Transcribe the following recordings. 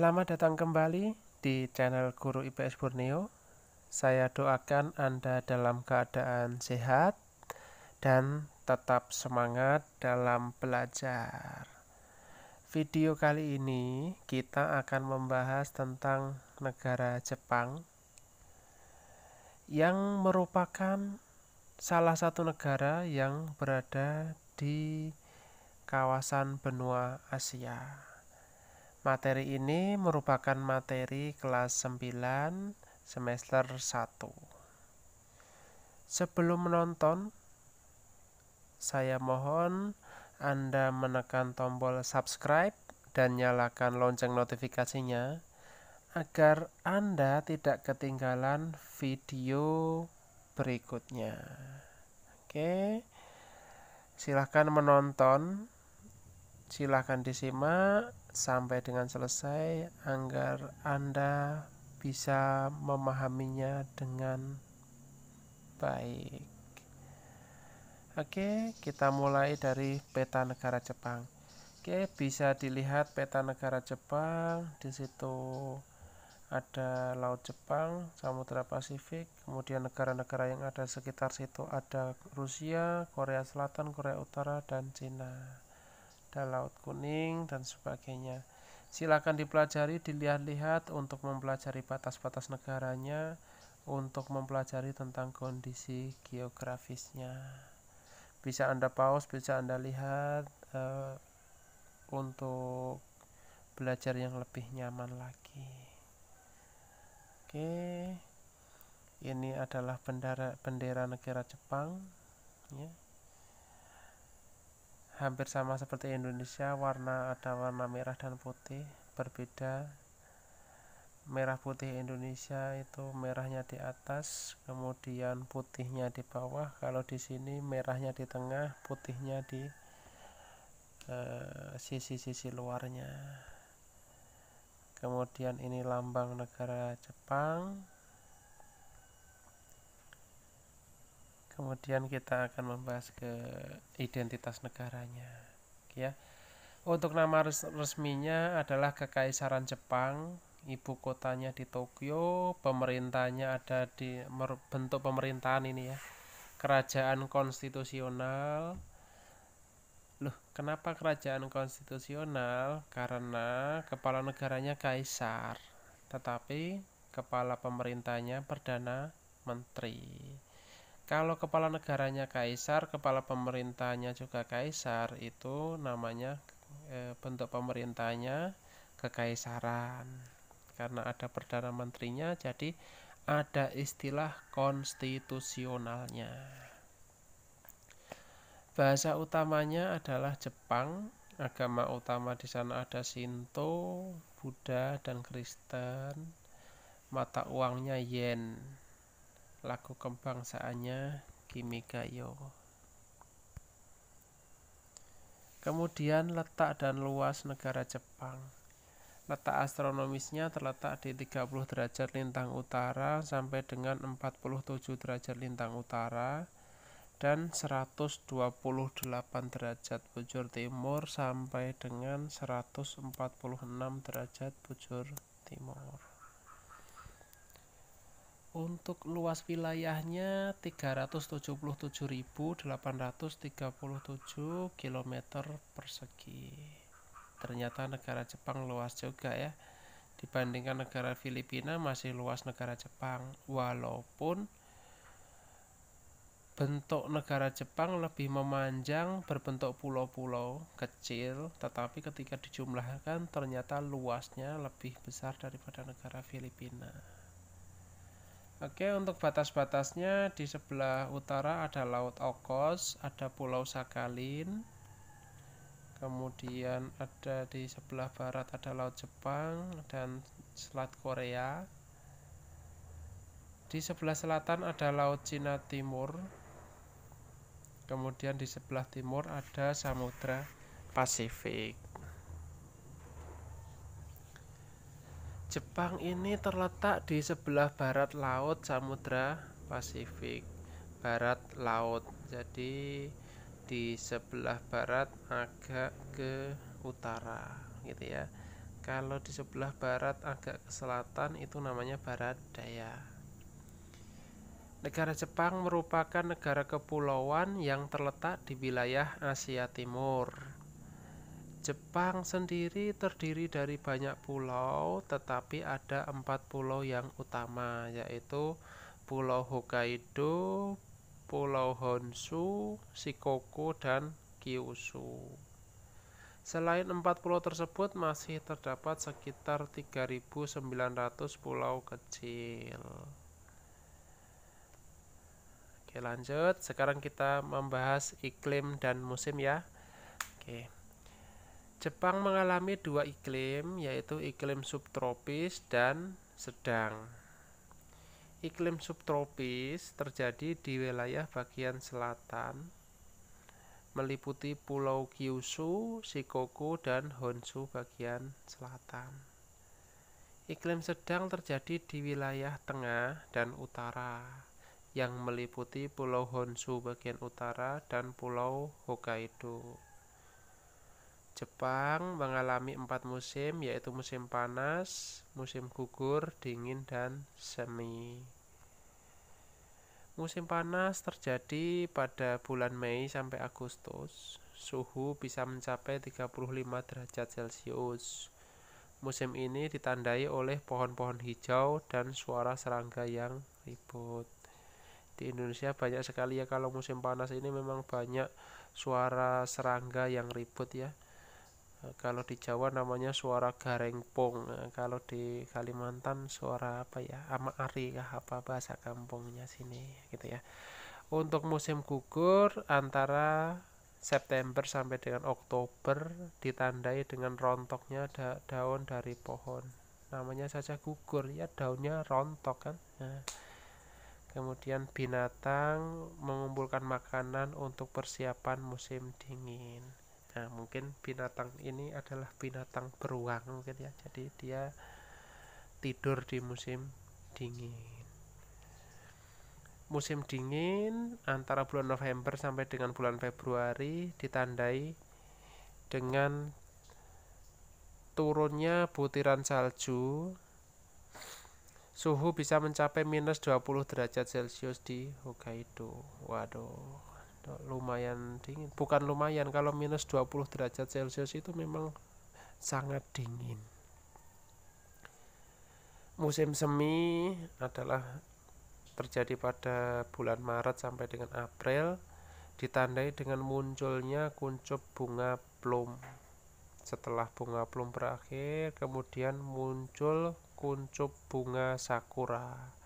Selamat datang kembali di channel Guru IPS Borneo. Saya doakan Anda dalam keadaan sehat dan tetap semangat dalam belajar. Video kali ini kita akan membahas tentang negara Jepang yang merupakan salah satu negara yang berada di kawasan benua Asia. Materi ini merupakan materi kelas 9 semester 1. Sebelum menonton, saya mohon Anda menekan tombol subscribe dan nyalakan lonceng notifikasinya agar Anda tidak ketinggalan video berikutnya. Oke. Silahkan menonton. Silahkan disimak sampai dengan selesai agar Anda bisa memahaminya dengan baik. Oke, kita mulai dari peta negara Jepang. Oke, bisa dilihat peta negara Jepang di situ ada Laut Jepang, Samudra Pasifik, kemudian negara-negara yang ada sekitar situ ada Rusia, Korea Selatan, Korea Utara, dan Cina ada laut kuning dan sebagainya silakan dipelajari dilihat-lihat untuk mempelajari batas-batas negaranya untuk mempelajari tentang kondisi geografisnya bisa anda pause bisa anda lihat uh, untuk belajar yang lebih nyaman lagi oke ini adalah bendera bendera negara Jepang ya hampir sama seperti Indonesia warna ada warna merah dan putih berbeda merah putih Indonesia itu merahnya di atas kemudian putihnya di bawah kalau di sini merahnya di tengah putihnya di eh, sisi-sisi uh, luarnya kemudian ini lambang negara Jepang kemudian kita akan membahas ke identitas negaranya ya untuk nama resminya adalah Kekaisaran Jepang ibu kotanya di Tokyo pemerintahnya ada di bentuk pemerintahan ini ya kerajaan konstitusional loh kenapa kerajaan konstitusional karena kepala negaranya kaisar tetapi kepala pemerintahnya perdana menteri kalau kepala negaranya kaisar, kepala pemerintahnya juga kaisar, itu namanya e, bentuk pemerintahnya kekaisaran. Karena ada perdana menterinya, jadi ada istilah konstitusionalnya. Bahasa utamanya adalah Jepang, agama utama di sana ada Shinto, Buddha, dan Kristen. Mata uangnya yen lagu kebangsaannya Kimigayo. Kemudian letak dan luas negara Jepang. Letak astronomisnya terletak di 30 derajat lintang utara sampai dengan 47 derajat lintang utara dan 128 derajat bujur timur sampai dengan 146 derajat bujur timur untuk luas wilayahnya 377.837 km persegi ternyata negara Jepang luas juga ya dibandingkan negara Filipina masih luas negara Jepang walaupun bentuk negara Jepang lebih memanjang berbentuk pulau-pulau kecil tetapi ketika dijumlahkan ternyata luasnya lebih besar daripada negara Filipina Oke, untuk batas-batasnya di sebelah utara ada Laut Okos, ada Pulau Sakalin, kemudian ada di sebelah barat ada Laut Jepang dan Selat Korea. Di sebelah selatan ada Laut Cina Timur, kemudian di sebelah timur ada Samudra Pasifik. Jepang ini terletak di sebelah barat laut Samudra Pasifik. Barat laut. Jadi di sebelah barat agak ke utara gitu ya. Kalau di sebelah barat agak ke selatan itu namanya barat daya. Negara Jepang merupakan negara kepulauan yang terletak di wilayah Asia Timur Jepang sendiri terdiri dari banyak pulau, tetapi ada empat pulau yang utama, yaitu Pulau Hokkaido, Pulau Honshu, Shikoku, dan Kyushu. Selain empat pulau tersebut, masih terdapat sekitar 3.900 pulau kecil. Oke, lanjut. Sekarang kita membahas iklim dan musim ya. Oke. Jepang mengalami dua iklim, yaitu iklim subtropis dan sedang. Iklim subtropis terjadi di wilayah bagian selatan, meliputi Pulau Kyushu, Shikoku, dan Honshu bagian selatan. Iklim sedang terjadi di wilayah tengah dan utara, yang meliputi Pulau Honshu bagian utara dan Pulau Hokkaido. Jepang mengalami empat musim, yaitu musim panas, musim gugur, dingin, dan semi. Musim panas terjadi pada bulan Mei sampai Agustus. Suhu bisa mencapai 35 derajat Celcius. Musim ini ditandai oleh pohon-pohon hijau dan suara serangga yang ribut. Di Indonesia banyak sekali ya kalau musim panas ini memang banyak suara serangga yang ribut ya. Eh, kalau di Jawa namanya suara garengpong nah, eh, kalau di Kalimantan suara apa ya ama ari kah apa bahasa kampungnya sini gitu ya untuk musim gugur antara September sampai dengan Oktober ditandai dengan rontoknya da daun dari pohon. Namanya saja gugur ya daunnya rontok kan. Nah. Kemudian binatang mengumpulkan makanan untuk persiapan musim dingin. Nah, mungkin binatang ini adalah binatang beruang mungkin ya. Jadi dia tidur di musim dingin. Musim dingin antara bulan November sampai dengan bulan Februari ditandai dengan turunnya butiran salju. Suhu bisa mencapai minus 20 derajat Celcius di Hokkaido. Waduh lumayan dingin bukan lumayan kalau minus 20 derajat celcius itu memang sangat dingin musim semi adalah terjadi pada bulan Maret sampai dengan April ditandai dengan munculnya kuncup bunga plum setelah bunga plum berakhir kemudian muncul kuncup bunga sakura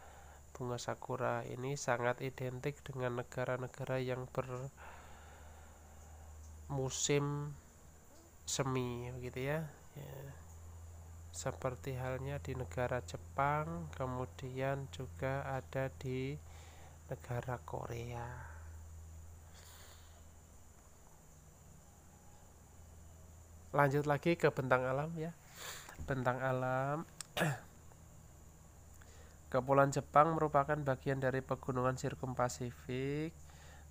bunga sakura ini sangat identik dengan negara-negara yang bermusim semi begitu ya. ya seperti halnya di negara Jepang kemudian juga ada di negara Korea lanjut lagi ke bentang alam ya bentang alam Kepulauan Jepang merupakan bagian dari pegunungan Pasifik,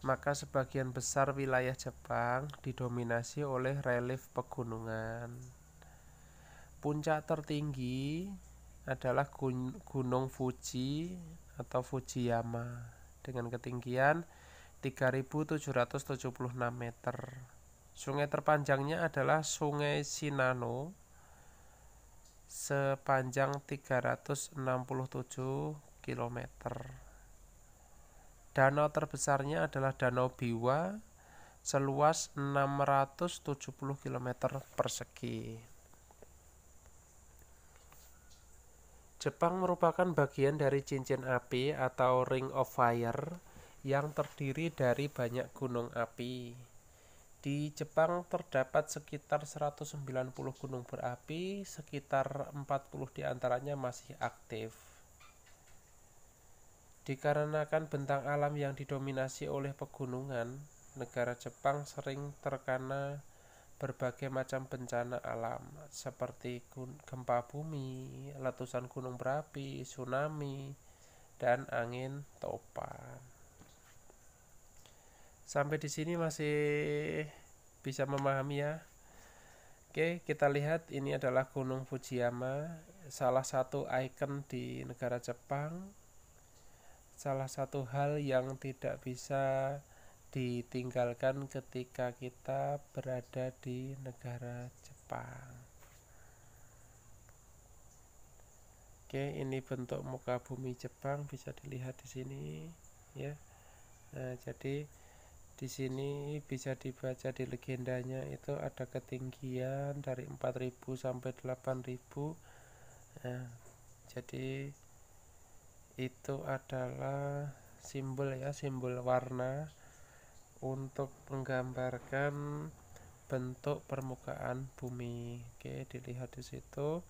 maka sebagian besar wilayah Jepang didominasi oleh relief pegunungan. Puncak tertinggi adalah Gunung Fuji atau Fujiyama dengan ketinggian 3776 meter. Sungai terpanjangnya adalah Sungai Shinano sepanjang 367 km. Danau terbesarnya adalah Danau Biwa seluas 670 km persegi. Jepang merupakan bagian dari cincin api atau Ring of Fire yang terdiri dari banyak gunung api. Di Jepang terdapat sekitar 190 gunung berapi, sekitar 40 diantaranya masih aktif. Dikarenakan bentang alam yang didominasi oleh pegunungan, negara Jepang sering terkena berbagai macam bencana alam seperti gempa bumi, letusan gunung berapi, tsunami, dan angin topan sampai di sini masih bisa memahami ya Oke kita lihat ini adalah Gunung Fujiyama salah satu ikon di negara Jepang salah satu hal yang tidak bisa ditinggalkan ketika kita berada di negara Jepang. Oke, ini bentuk muka bumi Jepang bisa dilihat di sini ya. Nah, jadi di sini bisa dibaca di legendanya itu ada ketinggian dari 4000 sampai 8000 nah, jadi itu adalah simbol ya simbol warna untuk menggambarkan bentuk permukaan bumi oke dilihat di situ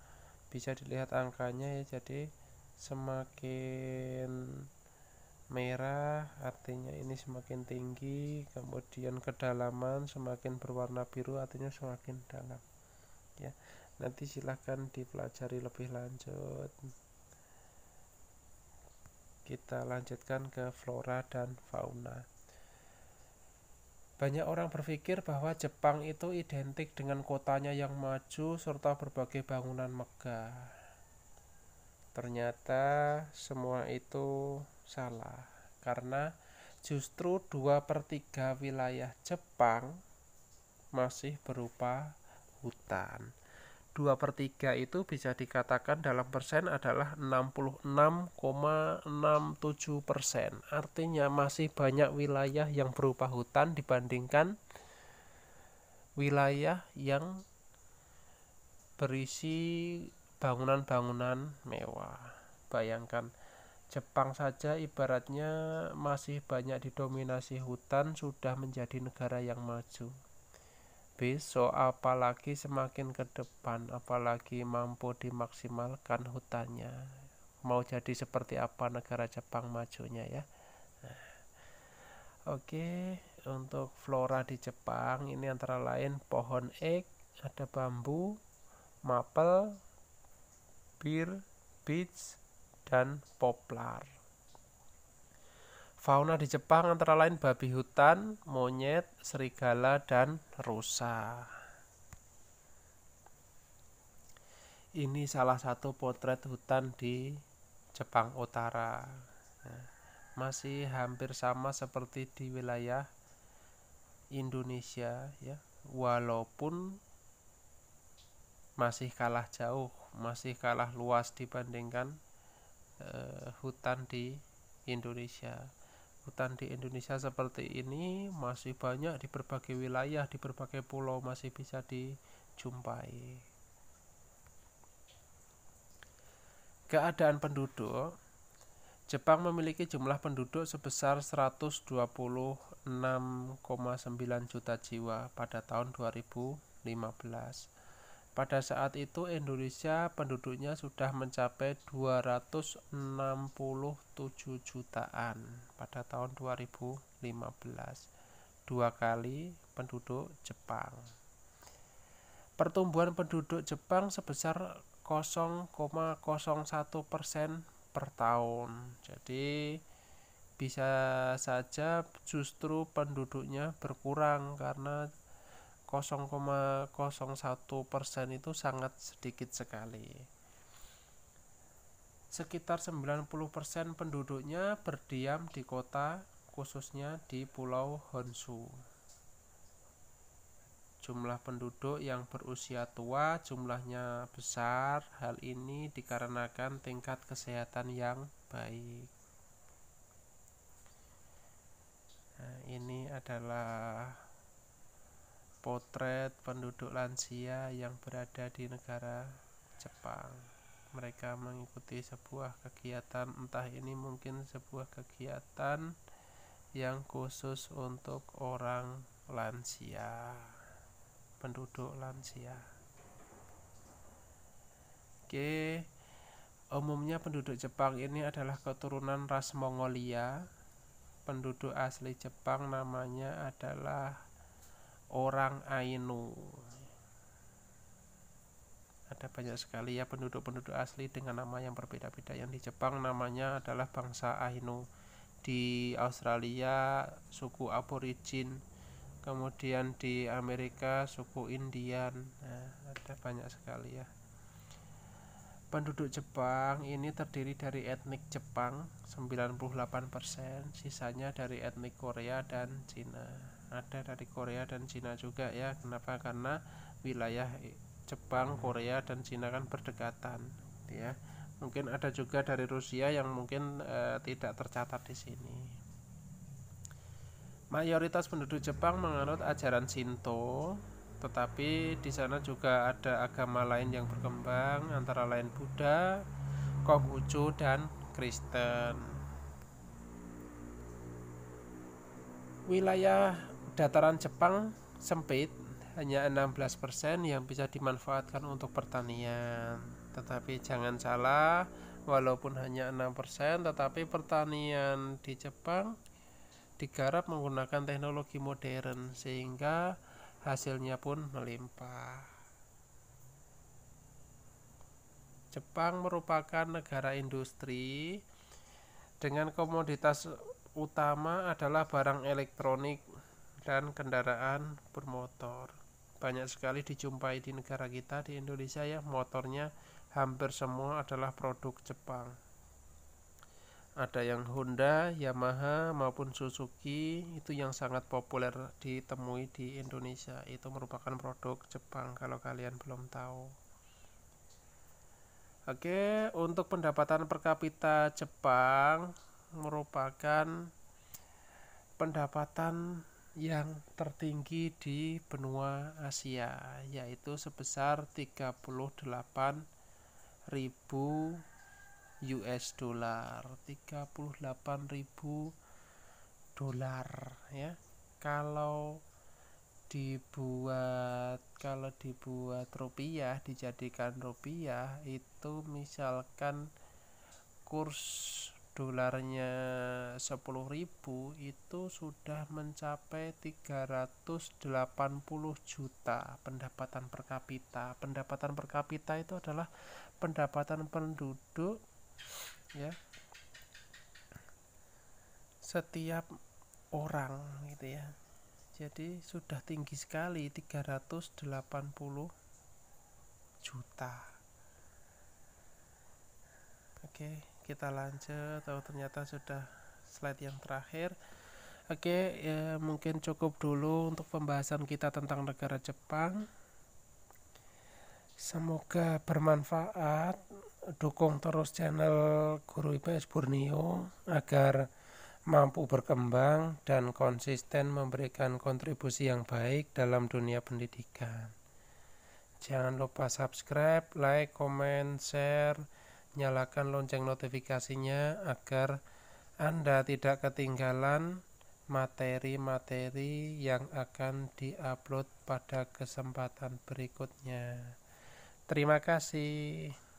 bisa dilihat angkanya ya jadi semakin merah artinya ini semakin tinggi kemudian kedalaman semakin berwarna biru artinya semakin dalam ya nanti silahkan dipelajari lebih lanjut kita lanjutkan ke flora dan fauna banyak orang berpikir bahwa Jepang itu identik dengan kotanya yang maju serta berbagai bangunan megah ternyata semua itu salah karena justru 2 per 3 wilayah Jepang masih berupa hutan 2 per 3 itu bisa dikatakan dalam persen adalah 66,67 persen. Artinya masih banyak wilayah yang berupa hutan dibandingkan wilayah yang berisi bangunan-bangunan mewah. Bayangkan Jepang saja ibaratnya masih banyak didominasi hutan sudah menjadi negara yang maju. Besok apalagi semakin ke depan apalagi mampu dimaksimalkan hutannya. Mau jadi seperti apa negara Jepang majunya ya. Nah, oke, untuk flora di Jepang ini antara lain pohon ek, ada bambu, maple, bir, beech, dan poplar. Fauna di Jepang antara lain babi hutan, monyet, serigala, dan rusa. Ini salah satu potret hutan di Jepang Utara. Nah, masih hampir sama seperti di wilayah Indonesia ya, walaupun masih kalah jauh, masih kalah luas dibandingkan uh, hutan di Indonesia. Hutan di Indonesia seperti ini masih banyak di berbagai wilayah, di berbagai pulau masih bisa dijumpai. Keadaan penduduk Jepang memiliki jumlah penduduk sebesar 126,9 juta jiwa pada tahun 2015 pada saat itu Indonesia penduduknya sudah mencapai 267 jutaan pada tahun 2015. Dua kali penduduk Jepang. Pertumbuhan penduduk Jepang sebesar 0,01 persen per tahun. Jadi bisa saja justru penduduknya berkurang karena 0,01 persen itu sangat sedikit sekali. Sekitar 90 persen penduduknya berdiam di kota, khususnya di Pulau Honshu. Jumlah penduduk yang berusia tua jumlahnya besar. Hal ini dikarenakan tingkat kesehatan yang baik. Nah, ini adalah potret penduduk lansia yang berada di negara Jepang. Mereka mengikuti sebuah kegiatan, entah ini mungkin sebuah kegiatan yang khusus untuk orang lansia, penduduk lansia. Oke, umumnya penduduk Jepang ini adalah keturunan ras Mongolia. Penduduk asli Jepang namanya adalah orang Ainu. Ada banyak sekali ya penduduk-penduduk asli dengan nama yang berbeda-beda. Yang di Jepang namanya adalah bangsa Ainu. Di Australia suku Aborigin, kemudian di Amerika suku Indian. Nah, ada banyak sekali ya. Penduduk Jepang ini terdiri dari etnik Jepang 98%, sisanya dari etnik Korea dan Cina ada dari Korea dan Cina juga ya kenapa karena wilayah Jepang Korea dan Cina kan berdekatan gitu ya mungkin ada juga dari Rusia yang mungkin e, tidak tercatat di sini mayoritas penduduk Jepang menganut ajaran Shinto tetapi di sana juga ada agama lain yang berkembang antara lain Buddha Konghucu dan Kristen wilayah Dataran Jepang sempit, hanya 16% yang bisa dimanfaatkan untuk pertanian. Tetapi jangan salah, walaupun hanya 6%, tetapi pertanian di Jepang digarap menggunakan teknologi modern sehingga hasilnya pun melimpah. Jepang merupakan negara industri dengan komoditas utama adalah barang elektronik dan kendaraan bermotor. Banyak sekali dijumpai di negara kita di Indonesia ya motornya hampir semua adalah produk Jepang. Ada yang Honda, Yamaha maupun Suzuki itu yang sangat populer ditemui di Indonesia. Itu merupakan produk Jepang kalau kalian belum tahu. Oke, untuk pendapatan per kapita Jepang merupakan pendapatan yang tertinggi di benua Asia yaitu sebesar 38.000 US dollar 38.000 dolar ya kalau dibuat kalau dibuat rupiah dijadikan rupiah itu misalkan kurs dolarnya 10.000 itu sudah mencapai 380 juta pendapatan per kapita. Pendapatan per kapita itu adalah pendapatan penduduk ya. Setiap orang gitu ya. Jadi sudah tinggi sekali 380 juta. Oke. Okay kita lanjut atau oh, ternyata sudah slide yang terakhir oke okay, ya, mungkin cukup dulu untuk pembahasan kita tentang negara Jepang semoga bermanfaat dukung terus channel Guru IPS Borneo agar mampu berkembang dan konsisten memberikan kontribusi yang baik dalam dunia pendidikan jangan lupa subscribe, like, comment, share nyalakan lonceng notifikasinya agar Anda tidak ketinggalan materi-materi yang akan diupload pada kesempatan berikutnya. Terima kasih.